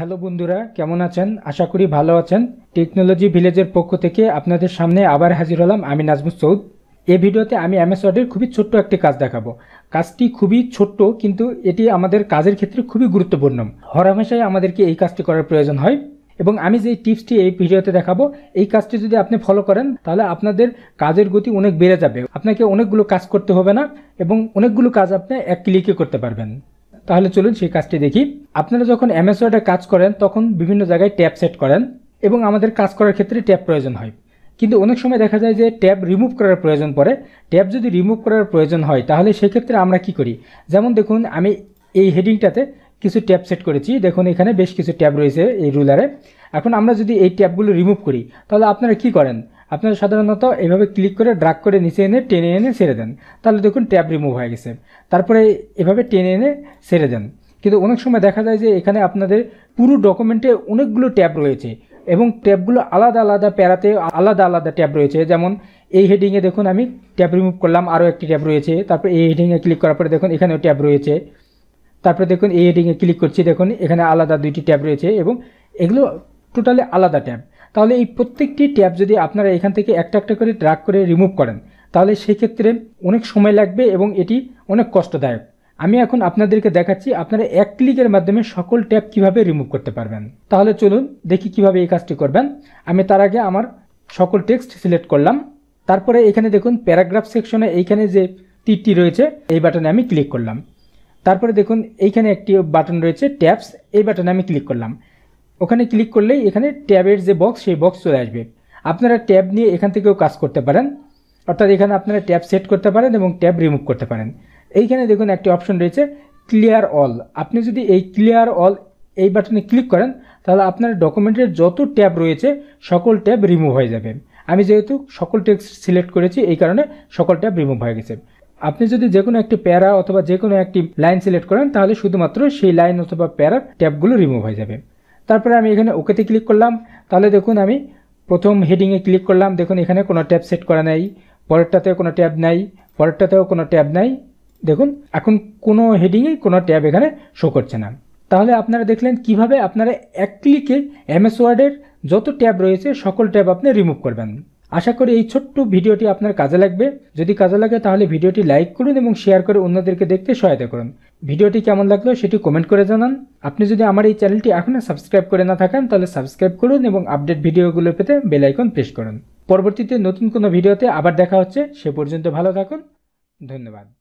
hello বন্ধুরা কেমন আছেন আশা করি ভালো আছেন টেকনোলজি ভিলেজের পক্ষ থেকে আপনাদের সামনে আবার হাজির হলাম আমি নাজমুল সৌদ এ ভিডিওতে আমি এমএস খুবই ছোট্ট একটি কাজ দেখাবো কাজটি খুবই ছোট্ট কিন্তু এটি আমাদের কাজের ক্ষেত্রে খুবই গুরুত্বপূর্ণ হরহামেশাই আমাদেরকে এই কাজটি করার প্রয়োজন হয় এবং আমি যে টিপসটি এই ভিডিওতে দেখাবো এই কাজটি যদি আপনি ফলো করেন তাহলে আপনাদের কাজের গতি অনেক বেড়ে যাবে আপনাকে অনেকগুলো কাজ করতে হবে না এবং অনেকগুলো কাজ আপনি এক ক্লিকে করতে পারবেন তাহলে চলুন সেই কাজটি দেখি আপনারা যখন এমএস কাজ করেন তখন বিভিন্ন জায়গায় ট্যাব সেট করেন এবং আমাদের কাজ করার ক্ষেত্রে ট্যাব প্রয়োজন হয় কিন্তু অনেক সময় দেখা যায় যে ট্যাব রিমুভ করার প্রয়োজন পড়ে ট্যাব যদি রিমুভ করার প্রয়োজন হয় তাহলে সেক্ষেত্রে আমরা কি করি যেমন দেখুন আমি এই হেডিংটাতে কিছু ট্যাব সেট করেছি দেখুন এখানে বেশ কিছু ট্যাব রয়েছে এই রুলারে এখন আমরা যদি এই ট্যাবগুলো রিমুভ করি তাহলে আপনারা কি করেন আপনারা সাধারণত এভাবে ক্লিক করে ড্রাগ করে নিচে এনে টেনে এনে ছেড়ে দেন তাহলে দেখুন ট্যাব রিমুভ হয়ে গেছে তারপরে এভাবে টেনে এনে ছেড়ে দেন কিন্তু অনেক সময় দেখা যায় যে এখানে আপনাদের পুরো ডকুমেন্টে অনেকগুলো ট্যাব রয়েছে এবং ট্যাবগুলো আলাদা আলাদা প্যারাতে আলাদা আলাদা ট্যাব রয়েছে যেমন এই হেডিংয়ে দেখুন আমি ট্যাব রিমুভ করলাম আরও একটি ট্যাব রয়েছে তারপর এই হেডিংয়ে ক্লিক করার পরে দেখুন এখানেও ট্যাব রয়েছে তারপরে দেখুন এই হেডিংয়ে ক্লিক করছি দেখুন এখানে আলাদা দুইটি ট্যাব রয়েছে এবং এগুলো টোটালি আলাদা ট্যাব তাহলে এই প্রত্যেকটি ট্যাব যদি আপনারা এখান থেকে একটা একটা করে ড্রাগ করে রিমুভ করেন তাহলে সেক্ষেত্রে অনেক সময় লাগবে এবং এটি অনেক কষ্টদায়ক আমি এখন আপনাদেরকে দেখাচ্ছি আপনারা এক ক্লিকের মাধ্যমে সকল ট্যাব কিভাবে রিমুভ করতে পারবেন তাহলে চলুন দেখি কিভাবে এই কাজটি করবেন আমি তার আগে আমার সকল টেক্সট সিলেক্ট করলাম তারপরে এখানে দেখুন প্যারাগ্রাফ সেকশনে এইখানে যে তীরটি রয়েছে এই বাটনে আমি ক্লিক করলাম তারপরে দেখুন এইখানে একটি বাটন রয়েছে ট্যাবস এই বাটনে আমি ক্লিক করলাম ওখানে ক্লিক করলেই এখানে ট্যাবের যে বক্স সেই বক্স চলে আসবে আপনারা ট্যাব নিয়ে এখান থেকেও কাজ করতে পারেন অর্থাৎ এখানে আপনারা ট্যাব সেট করতে পারেন এবং ট্যাব রিমুভ করতে পারেন এইখানে দেখুন একটি অপশন রয়েছে ক্লিয়ার অল আপনি যদি এই ক্লিয়ার অল এই বাটনে ক্লিক করেন তাহলে আপনার ডকুমেন্টের যত ট্যাব রয়েছে সকল ট্যাব রিমুভ হয়ে যাবে আমি যেহেতু সকল টেক্সট সিলেক্ট করেছি এই কারণে সকল ট্যাব রিমুভ হয়ে গেছে আপনি যদি যে কোনো একটি প্যারা অথবা যে কোনো একটি লাইন সিলেক্ট করেন তাহলে শুধুমাত্র সেই লাইন অথবা প্যারার ট্যাবগুলো রিমুভ হয়ে যাবে তারপরে আমি এখানে ওকেতে ক্লিক করলাম তাহলে দেখুন আমি প্রথম হেডিংয়ে ক্লিক করলাম দেখুন এখানে কোনো ট্যাব সেট করা নেই পরেরটাতেও কোনো ট্যাব নাই পরেরটাতেও কোনো ট্যাব নাই দেখুন এখন কোনো হেডিংয়েই কোনো ট্যাব এখানে শো করছে না তাহলে আপনারা দেখলেন কিভাবে আপনারা এক ক্লিকে এমএস ওয়ার্ডের যত ট্যাব রয়েছে সকল ট্যাব আপনি রিমুভ করবেন আশা করি এই ছোট্ট ভিডিওটি আপনার কাজে লাগবে যদি কাজে লাগে তাহলে ভিডিওটি লাইক করুন এবং শেয়ার করে অন্যদেরকে দেখতে সহায়তা করুন ভিডিওটি কেমন লাগলো সেটি কমেন্ট করে জানান আপনি যদি আমার এই চ্যানেলটি এখনও সাবস্ক্রাইব করে না থাকেন তাহলে সাবস্ক্রাইব করুন এবং আপডেট ভিডিওগুলো পেতে বেলাইকন প্রেস করুন পরবর্তীতে নতুন কোনো ভিডিওতে আবার দেখা হচ্ছে সে পর্যন্ত ভালো থাকুন ধন্যবাদ